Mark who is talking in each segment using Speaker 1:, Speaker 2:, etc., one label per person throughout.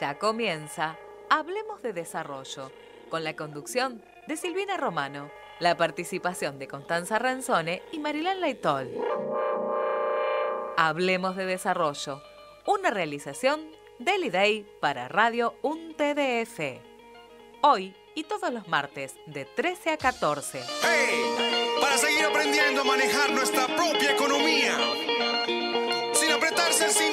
Speaker 1: Ya comienza Hablemos de Desarrollo, con la conducción de Silvina Romano, la participación de Constanza Ranzone y Marilán Laitol. Hablemos de Desarrollo, una realización del IDEI para Radio 1TDF. Hoy y todos los martes de 13 a 14.
Speaker 2: ¡Hey! Para seguir aprendiendo a manejar nuestra propia economía. Sin apretarse el cinturón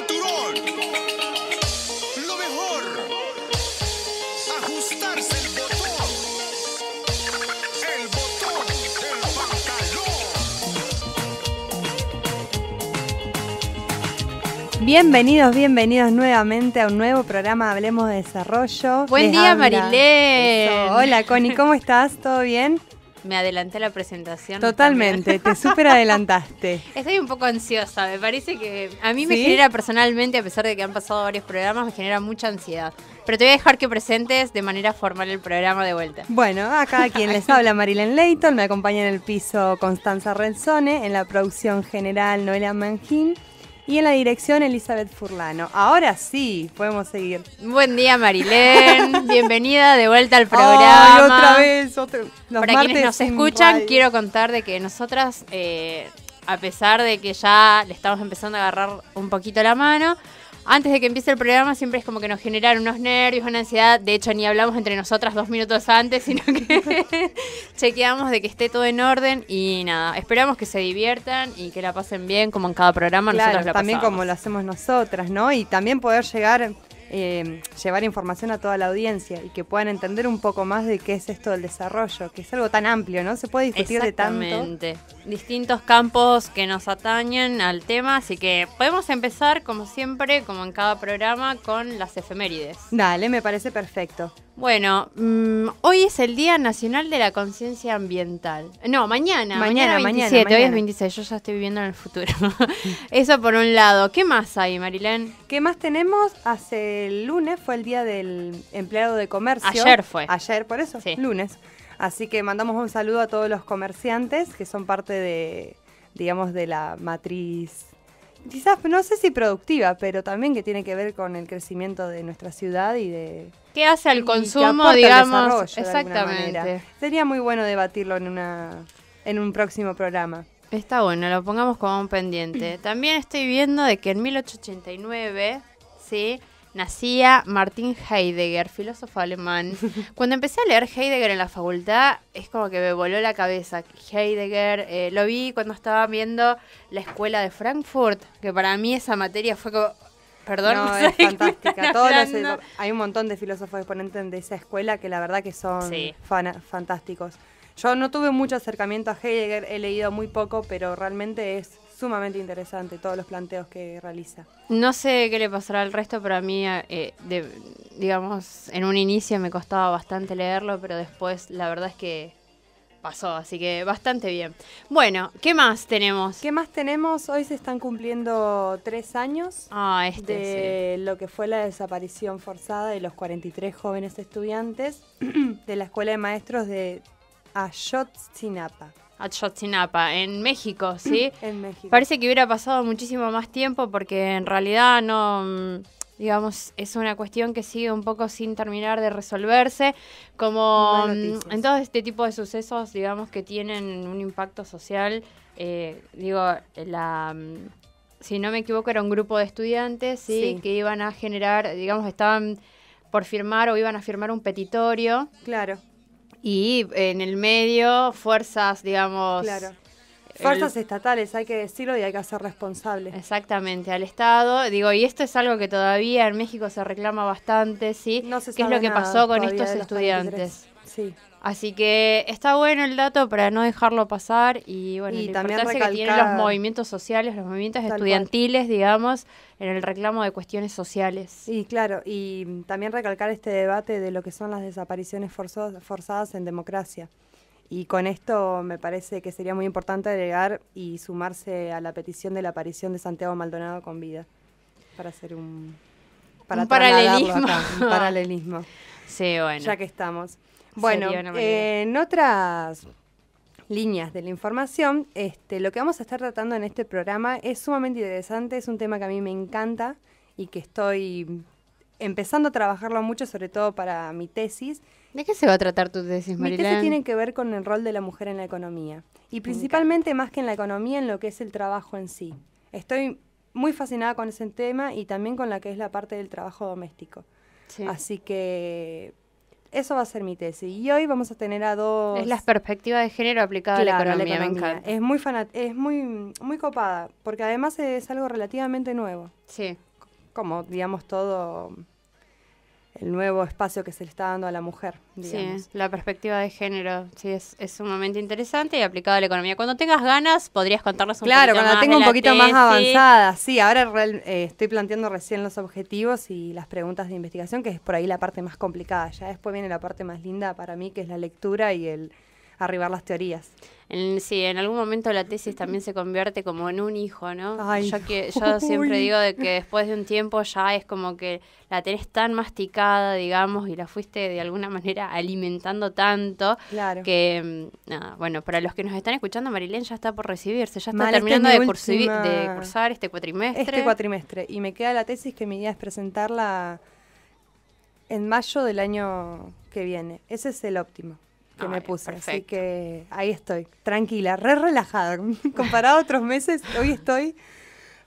Speaker 2: Bienvenidos, bienvenidos nuevamente a un nuevo programa Hablemos de Desarrollo. Buen día, Marilene. Marilén. Hola, Connie, ¿cómo estás? ¿Todo bien?
Speaker 3: Me adelanté la presentación. Totalmente, te súper adelantaste. Estoy un poco ansiosa, me parece que a mí me genera personalmente, a pesar de que han pasado varios programas, me genera mucha ansiedad. Pero te voy a dejar que presentes de manera formal el programa de vuelta.
Speaker 2: Bueno, acá quien les habla, Marilén Leighton, me acompaña en el piso Constanza Renzone, en la producción general Noelia Mangín y en la dirección Elizabeth
Speaker 3: Furlano. Ahora sí, podemos seguir. Buen día, Marilén. Bienvenida de vuelta al programa. otra vez,
Speaker 2: otra... Para quienes nos escuchan,
Speaker 3: quiero contar de que nosotras, eh, a pesar de que ya le estamos empezando a agarrar un poquito la mano, antes de que empiece el programa siempre es como que nos generan unos nervios, una ansiedad. De hecho, ni hablamos entre nosotras dos minutos antes, sino que chequeamos de que esté todo en orden y nada, esperamos que se diviertan y que la pasen bien como en cada programa. nosotros la también como lo hacemos nosotras,
Speaker 2: ¿no? Y también poder llegar Em, llevar información a toda la audiencia y que puedan entender un poco más de qué es esto del desarrollo, que es algo tan amplio, ¿no? Se puede discutir de tanto.
Speaker 3: Distintos campos que nos atañen al tema, así que podemos empezar, como siempre, como en cada programa, con las efemérides. Dale, me parece perfecto. Bueno, mm, hoy es el Día Nacional de la Conciencia Ambiental. No, mañana. Mañana, mañana mañana. hoy es 26, yo ya estoy viviendo en el futuro. Eso por un lado. ¿Qué más hay, Marilén? ¿Qué más tenemos? Hace el lunes fue el Día del Empleado de Comercio. Ayer fue. Ayer,
Speaker 2: por eso, sí. lunes. Así que mandamos un saludo a todos los comerciantes que son parte de, digamos, de la matriz quizás no sé si productiva, pero también que tiene que ver con el crecimiento de nuestra ciudad y de
Speaker 3: ¿Qué hace al consumo, digamos? Exactamente. Sería muy bueno debatirlo en una en un próximo programa. Está bueno, lo pongamos como un pendiente. También estoy viendo de que en 1889, ¿sí? Nacía Martin Heidegger, filósofo alemán. Cuando empecé a leer Heidegger en la facultad, es como que me voló la cabeza. Heidegger, eh, lo vi cuando estaba viendo la escuela de Frankfurt, que para mí esa materia fue como, no, es fantástica.
Speaker 2: hay un montón de filósofos exponentes de esa escuela que la verdad que son fantásticos. Yo no tuve mucho acercamiento a Heidegger, he leído muy poco, pero realmente es sumamente interesante todos los planteos que realiza.
Speaker 3: No sé qué le pasará al resto, pero a mí, eh, digamos, en un inicio me costaba bastante leerlo, pero después la verdad es que pasó, así que bastante bien. Bueno, ¿qué más tenemos? ¿Qué más tenemos? Hoy se están
Speaker 2: cumpliendo
Speaker 3: tres años ah, este, de
Speaker 2: lo que fue la desaparición forzada de los 43 jóvenes estudiantes de la Escuela de Maestros de Ayotzinapa.
Speaker 3: Ayotzinapa, en México, ¿sí?
Speaker 2: en México. Parece
Speaker 3: que hubiera pasado muchísimo más tiempo porque en realidad no mm, digamos, es una cuestión que sigue un poco sin terminar de resolverse, como mm, en todo este tipo de sucesos, digamos, que tienen un impacto social, eh, digo, la... Mm, si no me equivoco, era un grupo de estudiantes que iban a generar, digamos, estaban por firmar o iban a firmar un petitorio. Claro. Y en el medio, fuerzas, digamos, claro Fuerzas estatales, hay que decirlo y hay que ser responsables, Exactamente, al Estado. Digo, y esto es algo que todavía en México se reclama bastante, ¿sí? ¿Qué es lo que pasó con estos estudiantes? Sí. Así que está bueno el dato para no dejarlo pasar y bueno, también que tienen los movimientos sociales, los movimientos estudiantiles, digamos, en el reclamo
Speaker 2: de cuestiones sociales. Y claro, y también recalcar este debate de lo que son las desapariciones forzadas en democracia. Y con esto me parece que sería muy importante agregar y sumarse a la petición de la aparición de Santiago Maldonado con vida, para hacer un, para paralelismo. Sí, bueno. Ya que estamos. Bueno, eh, en otras líneas de la información, este, lo que vamos a estar tratando en este programa es sumamente interesante, es un tema que a mí me encanta y que estoy empezando a trabajarlo mucho, sobre todo para mi tesis.
Speaker 3: ¿De qué se va a tratar tu tesis, Marilena? Mi tesis tiene que
Speaker 2: ver con el rol de la mujer en la economía. Y principalmente, más que en la economía, en lo que es el trabajo en sí. Estoy muy fascinada con ese tema y también con la que es la parte del trabajo doméstico. Así que eso va a ser mi tesis. Y hoy vamos a tener a dos... Es la
Speaker 3: perspectiva de género aplicada a la economía,
Speaker 2: Es, muy, es muy, muy copada, porque además es algo relativamente nuevo. Sí.
Speaker 3: Como, digamos, todo el nuevo espacio que se le está dando a la mujer. Digamos. Sí, la perspectiva de género, sí, es, es sumamente interesante y aplicado a la economía. Cuando tengas ganas, podrías contarnos un claro, poquito más. Claro, cuando tenga un poquito más avanzada,
Speaker 2: sí, ahora eh, estoy planteando recién los objetivos y las preguntas de investigación, que es por ahí la parte más complicada. Ya después viene la parte más linda para
Speaker 3: mí, que es la lectura y el arribar las teorías. sí, en algún momento la tesis también se convierte como en un hijo, ¿no? yo que, yo siempre digo de que después de un tiempo ya es como que la tenés tan masticada, digamos, y la fuiste de alguna manera alimentando tanto claro. que, mm, nada, bueno, para los que nos están escuchando, Marilén ya está por recibirse, ya está terminando de cursar este cuatrimestre. Este cuatrimestre, y me queda la tesis
Speaker 2: que mi idea es presentarla en mayo del año que viene. Ese es el óptimo que me puse. Así que ahí estoy, tranquila, re relajada. Comparado a otros meses, hoy estoy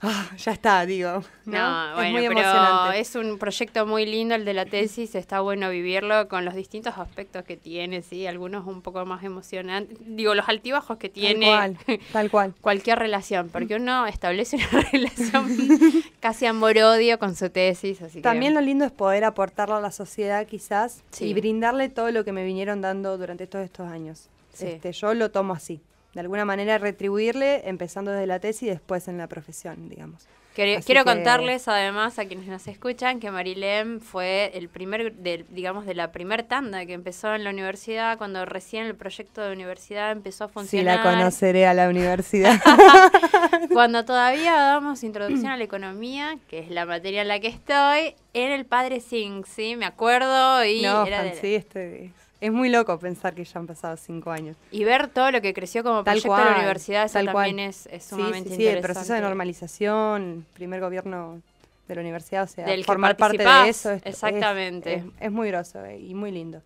Speaker 2: Ah, ya está, digo. No, es muy emocionante.
Speaker 3: es un proyecto muy lindo el de la tesis, está bueno vivirlo con los distintos aspectos que tiene, sí, algunos un poco más emocionantes, digo, los altibajos que tiene. Tal cual, Cualquier relación, porque uno establece una relación casi amor-odio con su tesis. También lo
Speaker 2: lindo es poder aportarlo a la sociedad quizás y brindarle todo lo que me vinieron dando durante todos estos años. Este, yo lo tomo así de alguna manera retribuirle, empezando desde la tesis y después en la profesión, digamos. Quiero, contarles
Speaker 3: además a quienes nos escuchan que Marilem fue el primer, digamos, de la primer tanda que empezó en la universidad, cuando recién el proyecto de universidad empezó a funcionar. Sí, la conoceré
Speaker 2: a la universidad.
Speaker 3: cuando todavía damos introducción a la economía, que es la materia en la que estoy, en el Padre Singh ¿sí? Me acuerdo y... No, era este
Speaker 2: es muy loco pensar que ya han pasado cinco años.
Speaker 3: Y ver todo lo que creció como tal proyecto de la universidad, también es, es, sumamente interesante. sí, el proceso de
Speaker 2: normalización, primer gobierno de la universidad,
Speaker 3: o sea, formar parte de eso. exactamente.
Speaker 2: Es, muy groso eh, y muy lindo.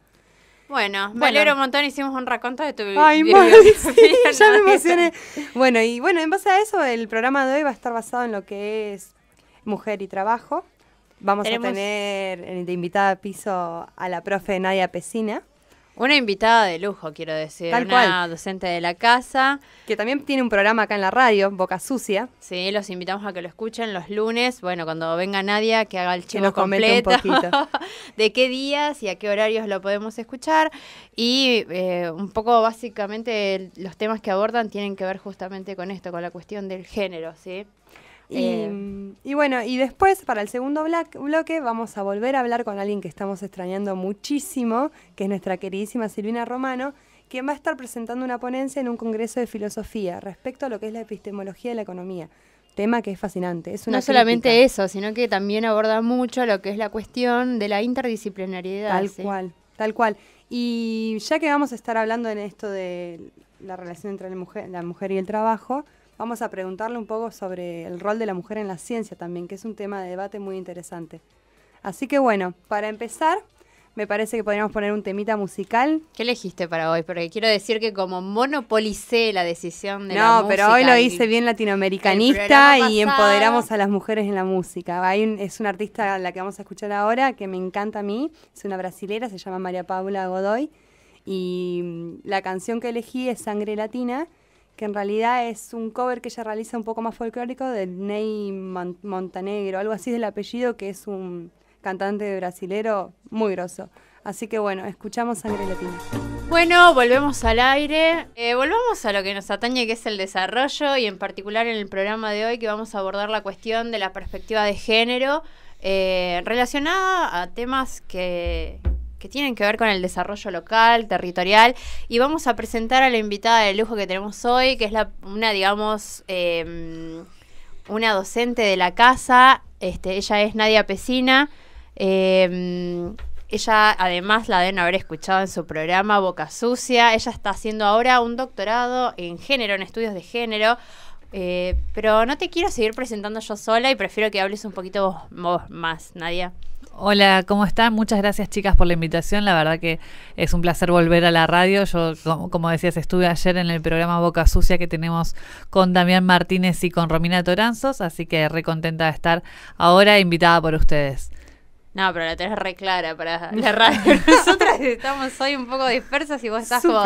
Speaker 3: Bueno, valoro un montón, hicimos un raconto de tu vida. Ay, madre, ya me emocioné.
Speaker 2: Bueno, y bueno, en base a eso, el programa de hoy va a estar basado en lo que es mujer y trabajo. Vamos a tener eh, de invitada a piso a la profe Nadia Pesina.
Speaker 3: Una invitada de lujo, quiero decir. Tal una docente de la casa. Que también tiene un programa acá en la radio, Boca Sucia. Sí, los invitamos a que lo escuchen los lunes. Bueno, cuando venga Nadia, que haga el chivo completo. Un poquito. de qué días y a qué horarios lo podemos escuchar. Y eh, un poco, básicamente, los temas que abordan tienen que ver justamente con esto, con la cuestión del género, ¿sí? Eh, y, bueno, y después para el
Speaker 2: segundo bloque vamos a volver a hablar con alguien que estamos extrañando muchísimo, que es nuestra queridísima Silvina Romano, quien va a estar presentando una ponencia en un congreso de filosofía respecto a lo que es la epistemología de la economía.
Speaker 3: Tema que es fascinante.
Speaker 2: Es no solamente
Speaker 3: eso, sino que también aborda mucho lo que es la cuestión de la interdisciplinariedad. Tal cual, tal cual.
Speaker 2: Y ya que vamos a estar hablando en esto de la relación entre la mujer, la mujer y el trabajo, Vamos a preguntarle un poco sobre el rol de la mujer en la ciencia también, que es un tema de debate muy interesante. Así que bueno, para empezar, me parece que podríamos poner un temita
Speaker 3: musical. ¿Qué elegiste para hoy? Porque quiero decir que como monopolicé la decisión de no, la música. No, pero hoy lo hice
Speaker 2: bien latinoamericanista y empoderamos a las mujeres en la música. es una artista a la que vamos a escuchar ahora que me encanta a mí. Es una brasilera, se llama María Paula Godoy. Y mm, la canción que elegí es Sangre Latina que en realidad es un cover que ella realiza un poco más folclórico de Ney Montenegro, algo así del apellido, que es un cantante brasilero muy grosso. Así que bueno, escuchamos a Latina.
Speaker 3: Bueno, volvemos al aire. Eh, volvamos a lo que nos atañe, que es el desarrollo, y en particular en el programa de hoy que vamos a abordar la cuestión de la perspectiva de género eh, relacionada a temas que que tienen que ver con el desarrollo local, territorial, y vamos a presentar a la invitada de lujo que tenemos hoy, que es una, digamos, em, una docente de la casa, este, ella es Nadia Pesina, em, ella además la deben haber escuchado en su programa Boca Sucia, ella está haciendo ahora un doctorado en género, en estudios de género, eh, pero no te quiero seguir presentando yo sola y prefiero que hables un poquito vos más, Nadia.
Speaker 1: Hola, ¿cómo están? Muchas gracias chicas por la invitación. La verdad que es un placer volver a la radio. Yo, como, decías, estuve ayer en el programa Boca Sucia que tenemos con Damián Martínez y con Romina Toranzos, así que contenta de estar ahora invitada por ustedes.
Speaker 3: No, pero la tenés re clara para la radio. Nosotras estamos hoy un poco dispersas y vos estás como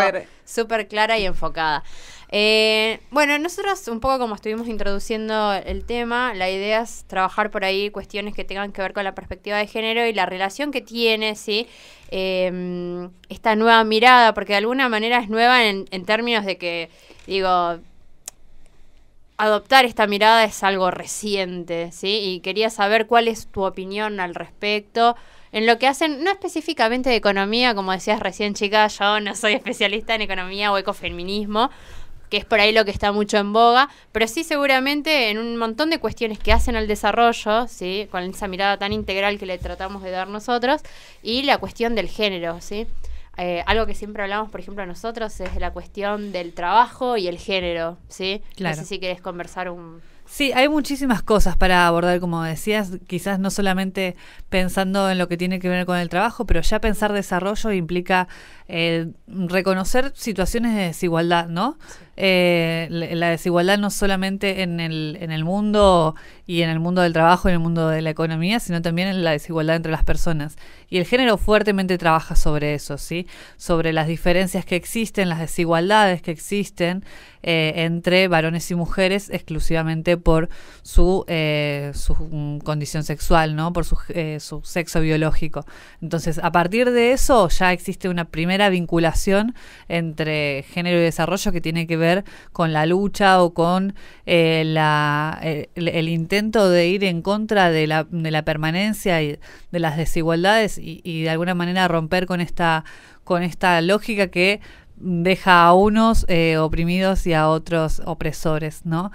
Speaker 3: súper clara y enfocada. Eh, bueno, nosotros un poco como estuvimos introduciendo el tema, la idea es trabajar por ahí cuestiones que tengan que ver con la perspectiva de género y la relación que tiene, ¿sí? Em, esta nueva mirada, porque de alguna manera es nueva en, términos de que, digo, adoptar esta mirada es algo reciente, ¿sí? Y quería saber cuál es tu opinión al respecto. En lo que hacen, no específicamente de economía, como decías recién, chicas, yo no soy especialista en economía o ecofeminismo, que es por ahí lo que está mucho en boga, pero sí seguramente en un montón de cuestiones que hacen al desarrollo, ¿sí? con esa mirada tan integral que le tratamos de dar nosotros, y la cuestión del género, ¿sí? Eh, algo que siempre hablamos, por ejemplo, nosotros es la cuestión del trabajo y el género, ¿sí? No sé si quieres conversar un...
Speaker 1: Sí, hay muchísimas cosas para abordar, como decías, quizás no solamente pensando en lo que tiene que ver con el trabajo, pero ya pensar desarrollo implica eh, reconocer situaciones de desigualdad, ¿no? Eh, la desigualdad no solamente en el, en el mundo y en el mundo del trabajo, en el mundo de la economía, sino también en la desigualdad entre las personas. Y el género fuertemente trabaja sobre eso, ¿sí? Sobre las diferencias que existen, las desigualdades que existen eh, entre varones y mujeres exclusivamente por su, su mm, condición sexual, ¿no? Por su, su sexo biológico. Entonces, a partir de eso ya existe una primera vinculación entre género y desarrollo que tiene que ver con la lucha o con eh, eh, el, intento de ir en contra de la, permanencia y de las desigualdades y, de alguna manera romper con esta, con esta lógica que deja a unos eh, oprimidos y a otros opresores, ¿no?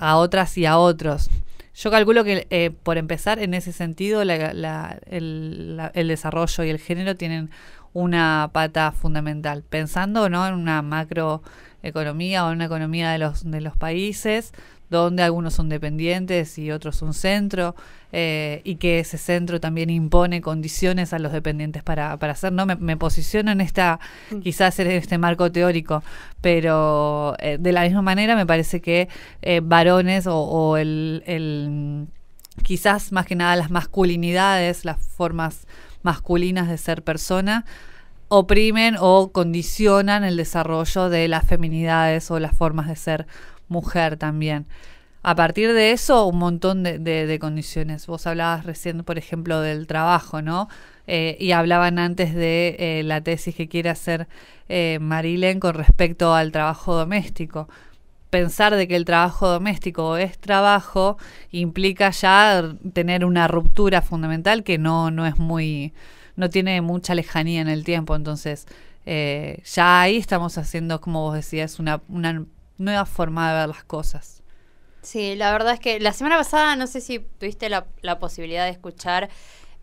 Speaker 1: a otras y a otros. Yo calculo que, por empezar, en ese sentido, el, el, desarrollo y el género tienen una pata fundamental. Pensando ¿no? en una macroeconomía o en una economía de los, de los países, donde algunos son dependientes y otros un centro, eh, y que ese centro también impone condiciones a los dependientes para, para hacer. No me, posiciono en esta, mm. quizás en este marco teórico, pero eh, de la misma manera me parece que eh, varones o, o el, el, quizás más que nada las masculinidades, las formas masculinas de ser persona oprimen o condicionan el desarrollo de las feminidades o las formas de ser mujer también. A partir de eso, un montón de, condiciones. Vos hablabas recién, por ejemplo, del trabajo, ¿no? Eh, y hablaban antes de eh, la tesis que quiere hacer eh, Marilyn con respecto al trabajo doméstico pensar de que el trabajo doméstico es trabajo implica ya tener una ruptura fundamental que no, no es muy, no tiene mucha lejanía en el tiempo. Entonces, eh, ya ahí estamos haciendo, como vos decías, una, nueva forma de ver las cosas.
Speaker 3: Sí, la verdad es que la semana pasada no sé si tuviste la, posibilidad de escuchar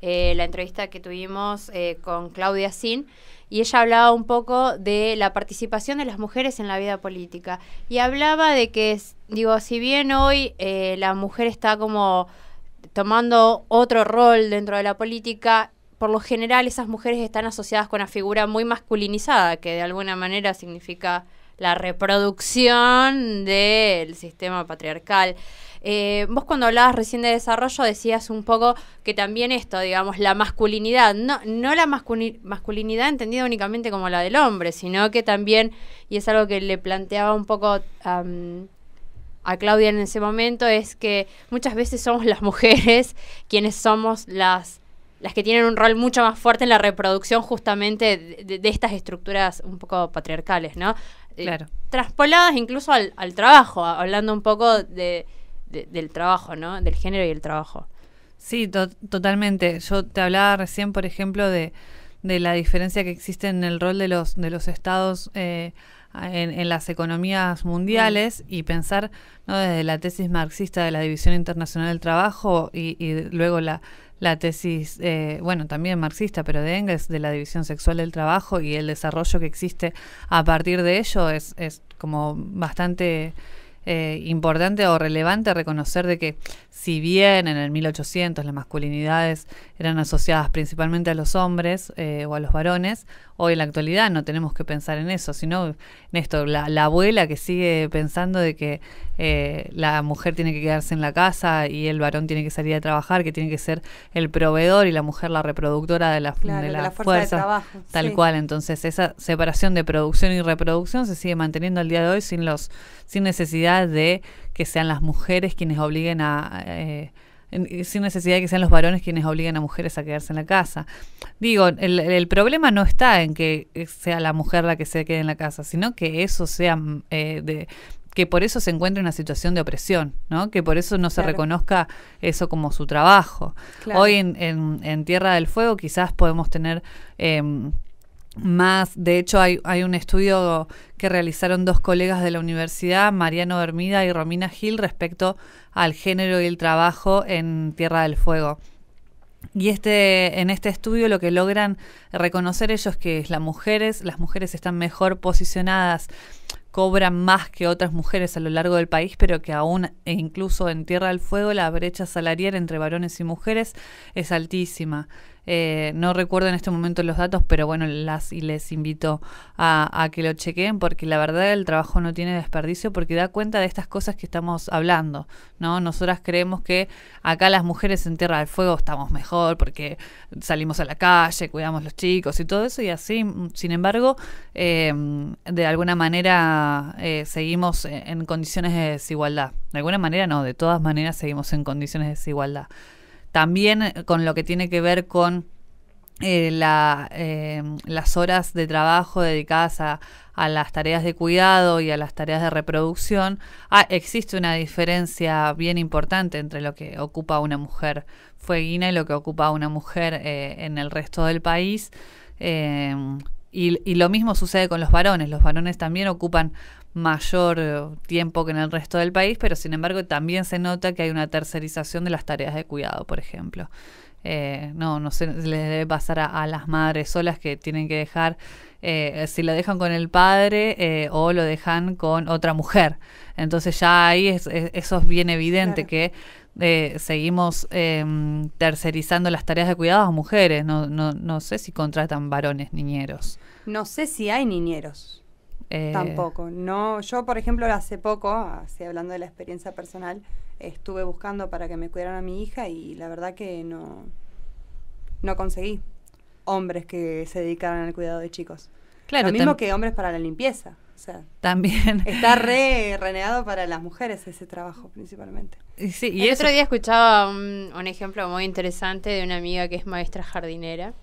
Speaker 3: eh, la entrevista que tuvimos eh, con Claudia Sin y ella hablaba un poco de la participación de las mujeres en la vida política. Y hablaba de que, digo, si bien hoy eh, la mujer está como tomando otro rol dentro de la política, por lo general esas mujeres están asociadas con una figura muy masculinizada, que de alguna manera significa la reproducción del sistema patriarcal. Eh, vos cuando hablabas recién de desarrollo decías un poco que también esto, digamos, la masculinidad, no, no la masculinidad entendida únicamente como la del hombre, sino que también, y es algo que le planteaba un poco... a Claudia en ese momento es que muchas veces somos las mujeres quienes somos las las que tienen un rol mucho más fuerte en la reproducción justamente de, estas estructuras un poco patriarcales, ¿no? Eh, claro. traspoladas incluso al, trabajo, hablando un poco de, del trabajo, ¿no? Del género y el trabajo. Sí, totalmente.
Speaker 1: Yo te hablaba recién, por ejemplo,
Speaker 3: de, de, la diferencia que existe en
Speaker 1: el rol de los, de los estados eh, en, las economías mundiales y pensar ¿no? desde la tesis marxista de la División Internacional del Trabajo y, luego la, la tesis, eh, bueno, también marxista, pero de Engels, de la División Sexual del Trabajo y el desarrollo que existe a partir de ello es, es como bastante eh, importante o relevante reconocer de que si bien en el 1800 las masculinidades eran asociadas principalmente a los hombres eh, o a los varones, hoy en la actualidad no tenemos que pensar en eso, sino en esto, la, abuela que sigue pensando de que eh, la mujer tiene que quedarse en la casa y el varón tiene que salir a trabajar, que tiene que ser el proveedor y la mujer la reproductora de la, fuerza, tal cual. Entonces esa separación de producción y reproducción se sigue manteniendo al día de hoy sin los sin necesidad de que sean las mujeres quienes obliguen a... Eh, eh, sin necesidad de que sean los varones quienes obliguen a mujeres a quedarse en la casa. Digo, el, problema no está en que eh, sea la mujer la que se quede en la casa, sino que eso sea mm, de que por eso se encuentre una situación de opresión, ¿no? Que por eso no se reconozca eso como su trabajo. Hoy en, Tierra del Fuego quizás podemos tener em, más, de hecho hay, un estudio que realizaron dos colegas de la universidad, Mariano Bermida y Romina Gil, respecto al género y el trabajo en Tierra del Fuego. Y este, en este estudio lo que logran reconocer ellos que es las mujeres, las mujeres están mejor posicionadas, cobran más que otras mujeres a lo largo del país, pero que aún e incluso en Tierra del Fuego la brecha salarial entre varones y mujeres es altísima. Eh, no recuerdo en este momento los datos, pero bueno, las y les invito a, que lo chequen porque la verdad el trabajo no tiene desperdicio porque da cuenta de estas cosas que estamos hablando, ¿no? Nosotras creemos que acá las mujeres en Tierra del Fuego estamos mejor porque salimos a la calle, cuidamos los chicos y todo eso y así, sin embargo, eh, de alguna manera eh, seguimos en condiciones de desigualdad. De alguna manera no, de todas maneras seguimos en condiciones de desigualdad. También eh, con lo que tiene que ver con eh, eh, las horas de trabajo dedicadas a, las tareas de cuidado y a las tareas de reproducción, ah, existe una diferencia bien importante entre lo que ocupa una mujer fueguina y lo que ocupa una mujer en el resto del país. Y, y, lo mismo sucede con los varones. Los varones también ocupan mayor eh, tiempo que en el resto del país, pero sin embargo también se nota que hay una tercerización de las tareas de cuidado, por ejemplo. Eh, no, no se les debe pasar a, las madres solas que tienen que dejar, eh, si lo dejan con el padre o lo dejan con otra mujer. Entonces ya ahí eso es bien evidente que seguimos em, tercerizando las tareas de cuidado a mujeres. No, no, no sé si contratan varones niñeros.
Speaker 2: No sé si hay niñeros.
Speaker 1: Eh, Tampoco.
Speaker 2: No, yo por ejemplo hace poco, así hablando de la experiencia personal, estuve buscando para que me cuidaran a mi hija y la verdad que no, no conseguí hombres que se dedicaran al cuidado de chicos. Claro, Lo mismo que hombres para la limpieza.
Speaker 3: también.
Speaker 2: Está re renegado para las
Speaker 3: mujeres ese trabajo principalmente. Sí, y El otro día escuchaba un ejemplo muy interesante de una amiga que es maestra jardinera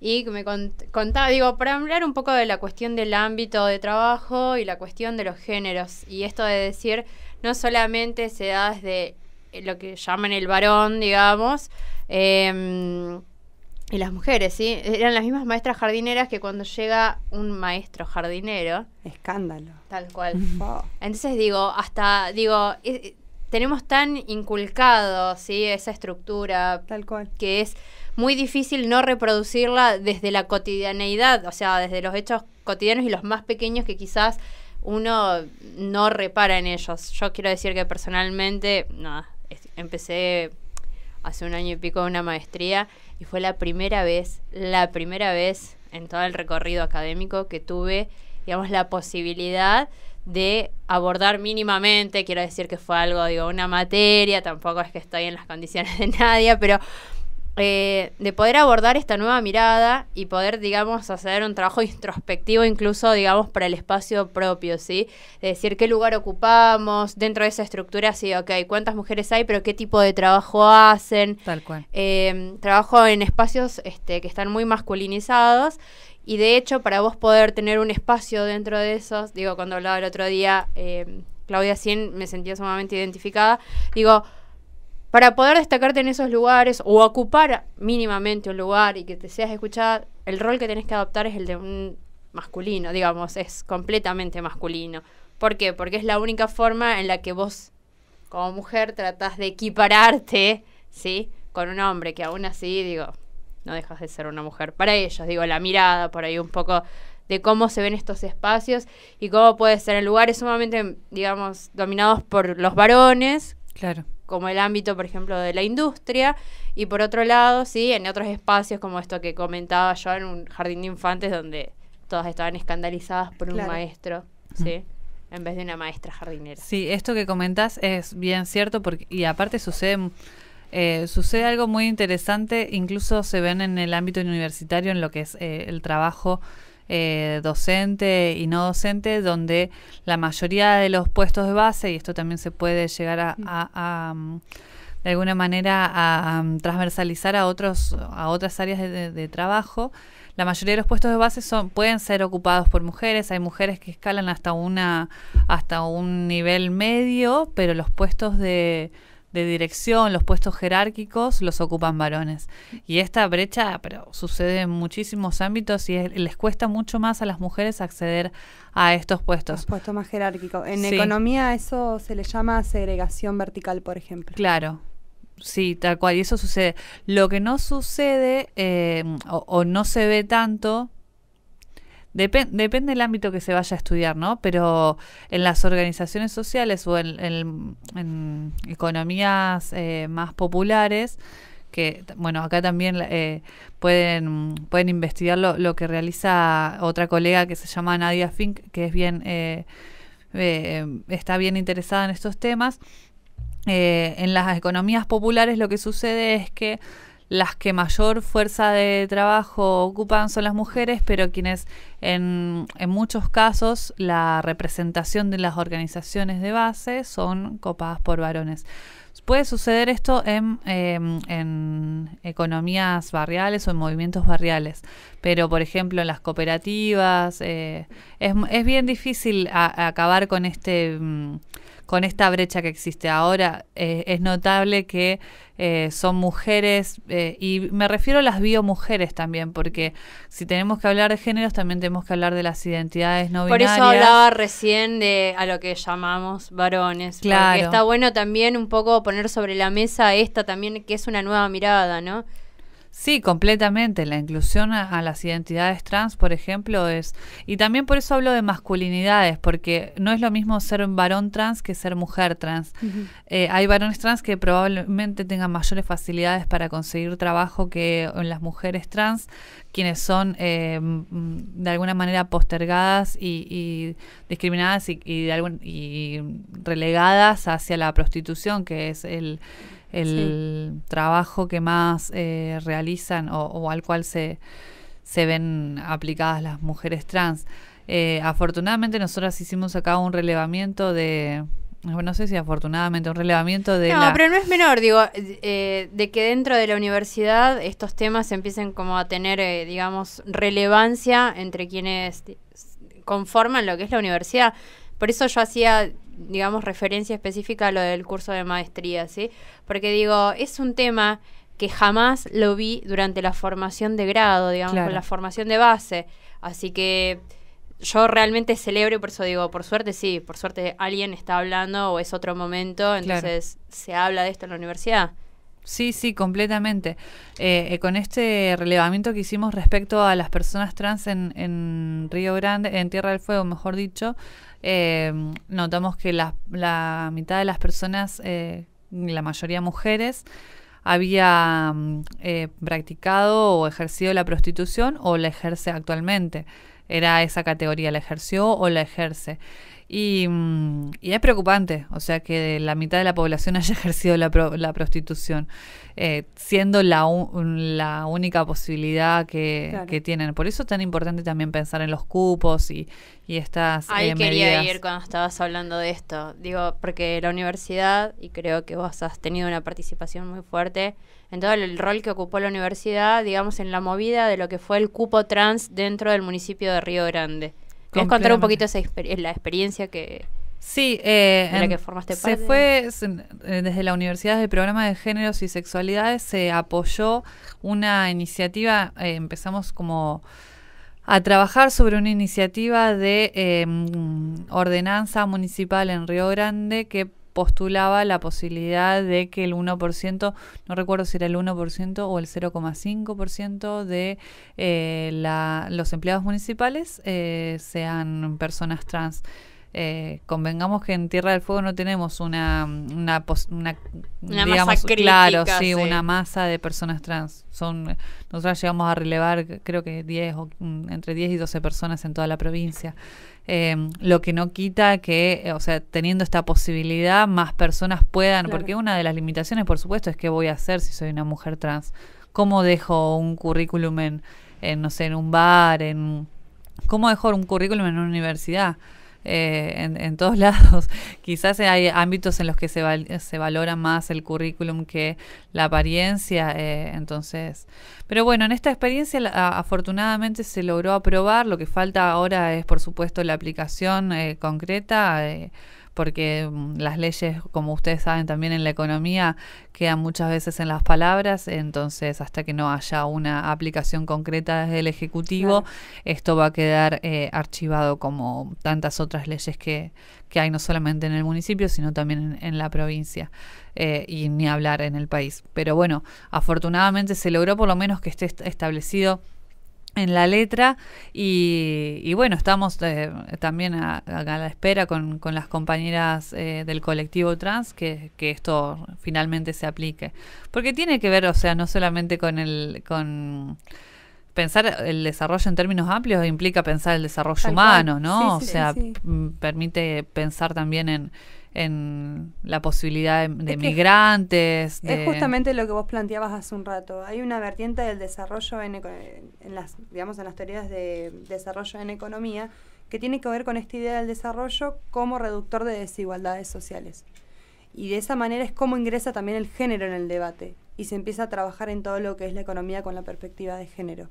Speaker 3: y me contaba, digo, para hablar un poco de la cuestión del ámbito de trabajo y la cuestión de los géneros, y esto de decir, no solamente se da desde eh, lo que llaman el varón, digamos, em, y las mujeres, ¿sí? Eran las mismas maestras jardineras que cuando llega un maestro jardinero. Escándalo. Tal cual. Entonces digo, hasta, digo, eh, tenemos tan inculcado, ¿sí? Esa estructura. Tal cual. Que es muy difícil no reproducirla desde la cotidianeidad, o sea, desde los hechos cotidianos y los más pequeños que quizás uno no repara en ellos. Yo quiero decir que personalmente, nada, empecé hace un año y pico una maestría y fue la primera vez, la primera vez en todo el recorrido académico que tuve, digamos, la posibilidad de abordar mínimamente, quiero decir que fue algo, digo, una materia, tampoco es que estoy en las condiciones de nadie, pero eh, de poder abordar esta nueva mirada y poder, digamos, hacer un trabajo introspectivo incluso, digamos, para el espacio propio, ¿sí? de decir, qué lugar ocupamos dentro de esa estructura, sí, ok, cuántas mujeres hay, pero qué tipo de trabajo hacen. Tal cual. Eh, trabajo en espacios este, que están muy masculinizados y de hecho para vos poder tener un espacio dentro de esos, digo, cuando hablaba el otro día... Eh, Claudia Cien me sentía sumamente identificada. Digo, para poder destacarte en esos lugares o ocupar mínimamente un lugar y que te seas escuchada, el rol que tenés que adoptar es el de un masculino, digamos, es completamente masculino. ¿Por qué? Porque es la única forma en la que vos, como mujer, tratás de equipararte, ¿sí? Con un hombre que aún así, digo, no dejas de ser una mujer. Para ellos, digo, la mirada, por ahí un poco de cómo se ven estos espacios y cómo puede ser en lugares sumamente, digamos, dominados por los varones. Claro como el ámbito, por ejemplo, de la industria, y por otro lado, sí, en otros espacios como esto que comentaba yo en un jardín de infantes donde todas estaban escandalizadas por un maestro, mm. ¿sí? en vez de una maestra jardinera.
Speaker 1: Sí, esto que comentas es bien cierto porque y aparte sucede eh, sucede algo muy interesante, incluso se ven en el ámbito universitario en lo que es eh, el trabajo eh, docente y no docente, donde la mayoría de los puestos de base, y esto también se puede llegar a, mm, de alguna manera a, mm, transversalizar a otros a otras áreas de, de, trabajo. La mayoría de los puestos de base son pueden ser ocupados por mujeres. Hay mujeres que escalan hasta una hasta un nivel medio, pero los puestos de de dirección, los puestos jerárquicos, los ocupan varones. Y esta brecha pero, sucede en muchísimos ámbitos y les cuesta mucho más a las mujeres acceder a estos puestos. puestos más jerárquicos. En economía
Speaker 2: eso se le llama segregación vertical, por ejemplo.
Speaker 1: Claro. Sí, tal cual, y eso sucede. Lo que no sucede eh, o no se ve tanto, depende del ámbito que se vaya a estudiar, ¿no? Pero en las organizaciones sociales o en, economías eh, más populares, que, bueno, acá también eh, pueden, pueden investigar lo, que realiza otra colega que se llama Nadia Fink, que es bien, eh, está bien interesada en estos temas. en las economías populares lo que sucede es que las que mayor fuerza de trabajo ocupan son las mujeres, pero quienes en, muchos casos la representación de las organizaciones de base son copadas por varones. Puede suceder esto en, em, economías barriales o en movimientos barriales, pero por ejemplo en las cooperativas eh, es, es, bien difícil acabar con este... Mm, con esta brecha que existe ahora, eh, es notable que eh, son mujeres, eh, y me refiero a las biomujeres también, porque si tenemos que hablar de géneros, también tenemos que hablar de las identidades no binarias. Por eso hablaba
Speaker 3: recién de a lo que llamamos varones. está bueno también un poco poner sobre la mesa esta también, que es una nueva mirada, ¿no?
Speaker 1: Sí, completamente. La inclusión a, las identidades trans, por ejemplo, es... Y también por eso hablo de masculinidades, porque no es lo mismo ser un varón trans que ser mujer trans. Eh, hay varones trans que probablemente tengan mayores facilidades para conseguir trabajo que las mujeres trans, quienes son eh, mm, de alguna manera postergadas y, discriminadas y, y relegadas hacia la prostitución, que es el el trabajo que más eh, realizan o, al cual se, se, ven aplicadas las mujeres trans. Eh, afortunadamente nosotros hicimos acá un relevamiento de, no sé si afortunadamente, un relevamiento de... No, pero
Speaker 3: no es menor, digo, eh, de que dentro de la universidad estos temas empiecen como a tener, digamos, relevancia entre quienes conforman lo que es la universidad. Por eso yo hacía digamos, referencia específica a lo del curso de maestría, ¿sí? Porque digo, es un tema que jamás lo vi durante la formación de grado, digamos, la formación de base. Así que yo realmente celebro, y por eso digo, por suerte sí, por suerte alguien está hablando o es otro momento, entonces se habla de esto en la universidad.
Speaker 1: Sí, sí, completamente. Eh, eh, con este relevamiento que hicimos respecto a las personas trans en, en Río Grande, en Tierra del Fuego, mejor dicho, eh, notamos que la, mitad de las personas, la mayoría mujeres, había practicado o ejercido la prostitución o la ejerce actualmente. Era esa categoría, la ejerció o la ejerce. Mm, y, es preocupante, o sea, que la mitad de la población haya ejercido la, prostitución, eh, siendo la, única posibilidad que, tienen. Por eso es tan importante también pensar en los cupos y, y estas... Eh, Ahí quería ir
Speaker 3: cuando estabas hablando de esto. Digo, porque la universidad, y creo que vos has tenido una participación muy fuerte en todo el rol que ocupó la universidad, digamos, en la movida de lo que fue el cupo trans dentro del municipio de Río Grande. ¿Puedes contar un poquito esa la experiencia que, Sí, eh, en la em, que formaste parte. Se fue
Speaker 1: eh, desde la Universidad del Programa de Géneros y Sexualidades, se apoyó una iniciativa, eh, empezamos como a trabajar sobre una iniciativa de em, ordenanza municipal en Río Grande que postulaba la posibilidad de que el 1%, no recuerdo si era el 1% o el 0,5% de eh, los empleados municipales eh, sean personas trans. Eh, convengamos que en Tierra del Fuego no tenemos una, una, masa crítica, claro, una masa de personas trans. Son, nosotros llegamos a relevar creo que 10 o, mm, entre 10 y 12 personas en toda la provincia. Em, lo que no quita que, eh, o sea, teniendo esta posibilidad, más personas puedan, porque una de las limitaciones, por supuesto, es qué voy a hacer si soy una mujer trans. ¿Cómo dejo un currículum en, en no sé, en un bar, en... ¿Cómo dejo un currículum en una universidad? Eh, en, todos lados. Quizás hay ámbitos en los que se, se valora más el currículum que la apariencia, eh, entonces... Pero bueno, en esta experiencia afortunadamente se logró aprobar, lo que falta ahora es por supuesto la aplicación eh, concreta porque mm, las leyes, como ustedes saben también en la economía, quedan muchas veces en las palabras, entonces hasta que no haya una aplicación concreta desde el Ejecutivo, esto va a quedar eh, archivado como tantas otras leyes que, hay no solamente en el municipio, sino también en, la provincia eh, y ni hablar en el país. Pero bueno, afortunadamente se logró por lo menos que esté establecido en la letra y, bueno, estamos eh, también a, la espera con, con las compañeras eh, del colectivo trans que, esto finalmente se aplique. Porque tiene que ver, o sea, no solamente con el... Con pensar el desarrollo en términos amplios implica pensar el desarrollo humano, ¿no? o sea, mm, permite pensar también en en la posibilidad de, migrantes. Es justamente
Speaker 2: lo que vos planteabas hace un rato. Hay una vertiente del desarrollo en, en, las, digamos, en las teorías de desarrollo en economía que tiene que ver con esta idea del desarrollo como reductor de desigualdades sociales. Y de esa manera es como ingresa también el género en el debate y se empieza a trabajar en todo lo que es la economía con la perspectiva de género.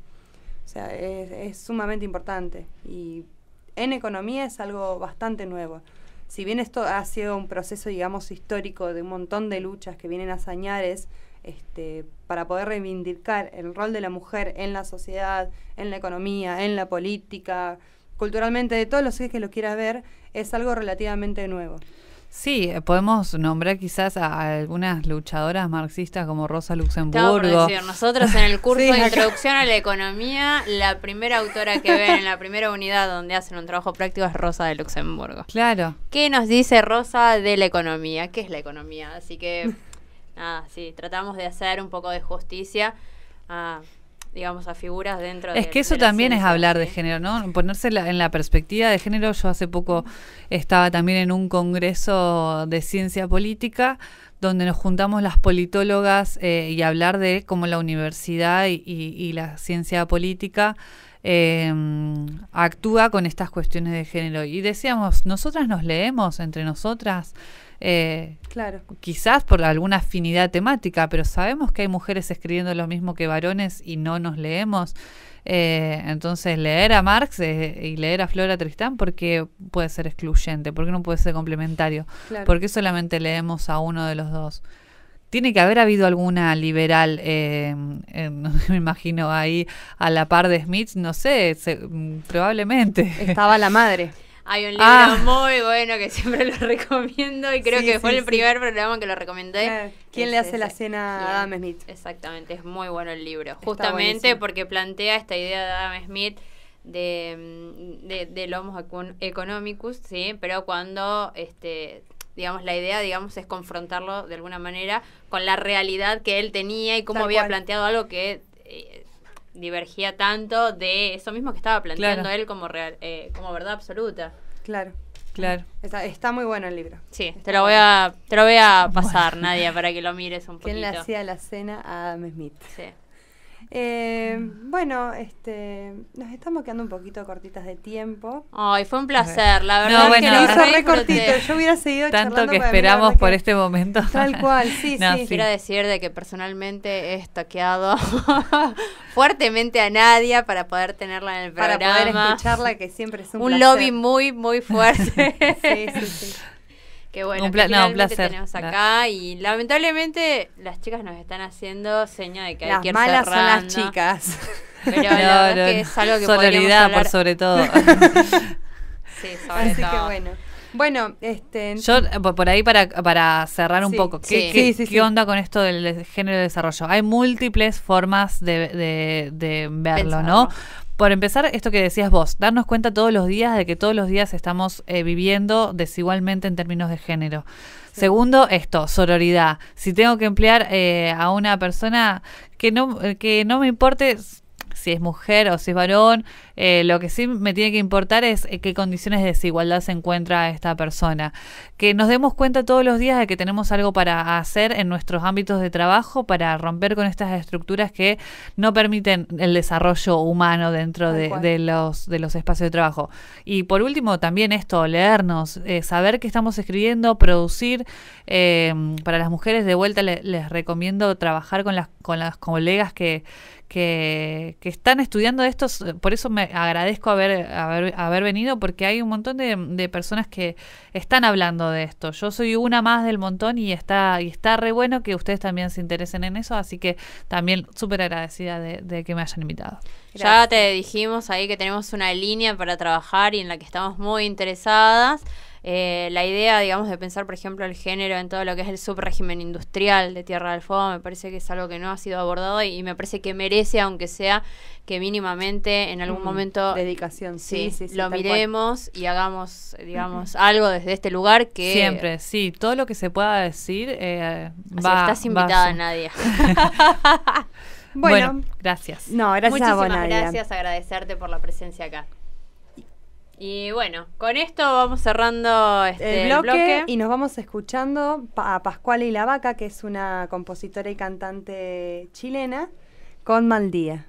Speaker 2: O sea, es sumamente importante y en economía es algo bastante nuevo si bien esto ha sido un proceso, digamos, histórico de un montón de luchas que vienen a Sañares, este, para poder reivindicar el rol de la mujer en la sociedad, en la economía, en la política, culturalmente, de todos los que lo quieran ver, es algo relativamente nuevo. Sí,
Speaker 1: podemos nombrar quizás a algunas luchadoras marxistas como Rosa Luxemburgo. Decir,
Speaker 3: nosotros en el curso de introducción a la economía, la primera autora que ven en la primera unidad donde hacen un trabajo práctico es Rosa de Luxemburgo. Claro. ¿Qué nos dice Rosa de la economía? ¿Qué es la economía? Así que, nada, sí, tratamos de hacer un poco de justicia a digamos, a figuras dentro de... Es que eso también es
Speaker 1: hablar de género, ¿no? Ponerse en la perspectiva de género. Yo hace poco estaba también en un congreso de ciencia política donde nos juntamos las politólogas eh, y hablar de cómo la universidad y, la ciencia política em, actúa con estas cuestiones de género. Y decíamos, nosotras nos leemos entre nosotras. Eh, claro. Quizás por alguna afinidad temática, pero sabemos que hay mujeres escribiendo lo mismo que varones y no nos leemos. Eh, entonces, leer a Marx eh, y leer a Flora Tristán, ¿por qué puede ser excluyente? ¿Por qué no puede ser complementario? porque ¿Por qué solamente leemos a uno de los dos? Tiene que haber habido alguna liberal, em, em, me imagino ahí a la par de Smith, no sé, mm,
Speaker 2: probablemente. Estaba la madre.
Speaker 3: Hay un libro ah. muy bueno que siempre lo recomiendo y creo que fue el primer programa que lo recomendé. ¿Quién le hace la cena a Adam Smith? Exactamente, es muy bueno el libro. justamente porque plantea esta idea de Adam Smith de, mm, de, economicus, ¿sí? Pero cuando este digamos, la idea, digamos, es confrontarlo de alguna manera con la realidad que él tenía y cómo había planteado algo que eh, divergía tanto de eso mismo que estaba planteando él como, real, eh, como verdad absoluta. Claro. Claro. Está, muy bueno el libro. Sí, te lo, voy a, te lo voy a pasar, Nadia, para que lo mires un poquito. ¿Quién le hacía
Speaker 2: la cena a Adam Smith? Sí. Eh, bueno, este, nos estamos quedando un poquito cortitas
Speaker 3: de tiempo. Ay, fue un placer, la verdad. No, que lo hizo Yo hubiera seguido tanto que esperamos por este momento. Tal cual, sí, sí. Quiero decir de que personalmente he estoqueado fuertemente a Nadia para poder tenerla en el programa. Para poder escucharla, que siempre es un, un lobby muy, muy fuerte. sí, sí, sí. Qué bueno, un que tenemos acá y lamentablemente las chicas nos están haciendo seña de que hay que ir malas son las chicas. Pero que es algo que podemos hablar. por
Speaker 1: sobre todo.
Speaker 2: sí, sobre Así que bueno. Bueno, este. Yo,
Speaker 1: por ahí para, para cerrar un poco, ¿qué, qué, qué onda con esto del género de desarrollo? Hay múltiples formas de, de, verlo, ¿no? Por empezar, esto que decías vos, darnos cuenta todos los días de que todos los días estamos eh, viviendo desigualmente en términos de género. Segundo, esto, sororidad. Si tengo que emplear eh, a una persona que no, eh, que no me importe si es mujer o si es varón. Eh, lo que sí me tiene que importar es eh, qué condiciones de desigualdad se encuentra esta persona. Que nos demos cuenta todos los días de que tenemos algo para hacer en nuestros ámbitos de trabajo para romper con estas estructuras que no permiten el desarrollo humano dentro de, los, de los espacios de trabajo. Y por último, también esto, leernos, eh, saber qué estamos escribiendo, producir. para las mujeres, de vuelta les recomiendo trabajar con las, con las colegas que que, están estudiando esto. Por eso me agradezco haber, haber, venido, porque hay un montón de, personas que están hablando de esto. Yo soy una más del montón y está, y está re bueno que ustedes también se interesen en eso, así que también súper agradecida de, de, que me hayan invitado. Ya
Speaker 3: te dijimos ahí que tenemos una línea para trabajar y en la que estamos muy interesadas. Eh, la idea, digamos, de pensar, por ejemplo, el género en todo lo que es el subrégimen industrial de Tierra del Fuego, me parece que es algo que no ha sido abordado y, me parece que merece, aunque sea que mínimamente en algún mm, momento... Dedicación, sí, sí, Lo miremos y hagamos, digamos, algo desde este lugar que... Siempre, sí,
Speaker 1: todo lo que se pueda decir... Eh, estás invitada, a nadie
Speaker 3: bueno, gracias. No, gracias gracias, agradecerte por la presencia acá. Y bueno, con esto vamos cerrando este el bloque. y nos vamos
Speaker 2: escuchando a Pascual y la Vaca, que es una compositora y cantante chilena, con Maldía.